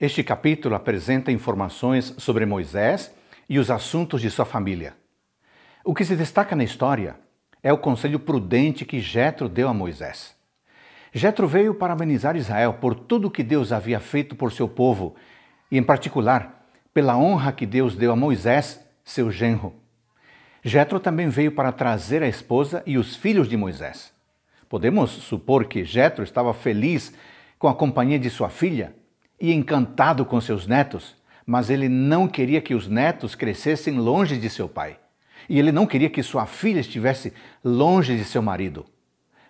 Este capítulo apresenta informações sobre Moisés e os assuntos de sua família. O que se destaca na história é o conselho prudente que Jetro deu a Moisés. Jetro veio para amenizar Israel por tudo que Deus havia feito por seu povo e, em particular, pela honra que Deus deu a Moisés, seu genro. Jetro também veio para trazer a esposa e os filhos de Moisés. Podemos supor que Jetro estava feliz com a companhia de sua filha e encantado com seus netos, mas ele não queria que os netos crescessem longe de seu pai. E ele não queria que sua filha estivesse longe de seu marido.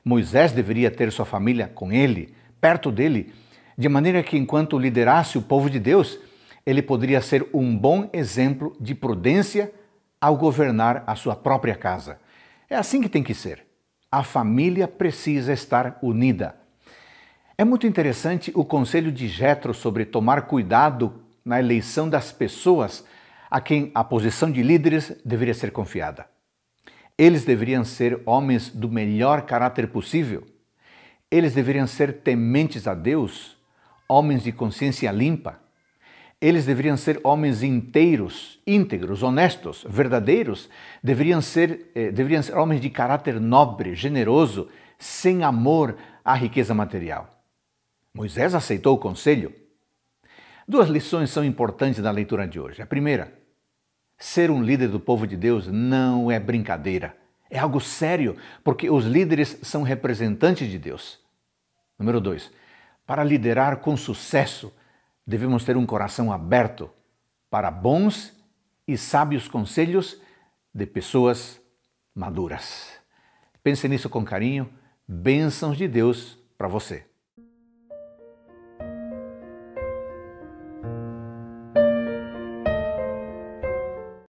Moisés deveria ter sua família com ele, perto dele, de maneira que, enquanto liderasse o povo de Deus, ele poderia ser um bom exemplo de prudência ao governar a sua própria casa. É assim que tem que ser. A família precisa estar unida. É muito interessante o conselho de Jetro sobre tomar cuidado na eleição das pessoas a quem a posição de líderes deveria ser confiada. Eles deveriam ser homens do melhor caráter possível. Eles deveriam ser tementes a Deus, homens de consciência limpa. Eles deveriam ser homens inteiros, íntegros, honestos, verdadeiros. Deveriam ser, eh, deveriam ser homens de caráter nobre, generoso, sem amor à riqueza material. Moisés aceitou o conselho. Duas lições são importantes na leitura de hoje. A primeira, ser um líder do povo de Deus não é brincadeira, é algo sério, porque os líderes são representantes de Deus. Número dois, para liderar com sucesso, devemos ter um coração aberto para bons e sábios conselhos de pessoas maduras. Pense nisso com carinho. Bênçãos de Deus para você.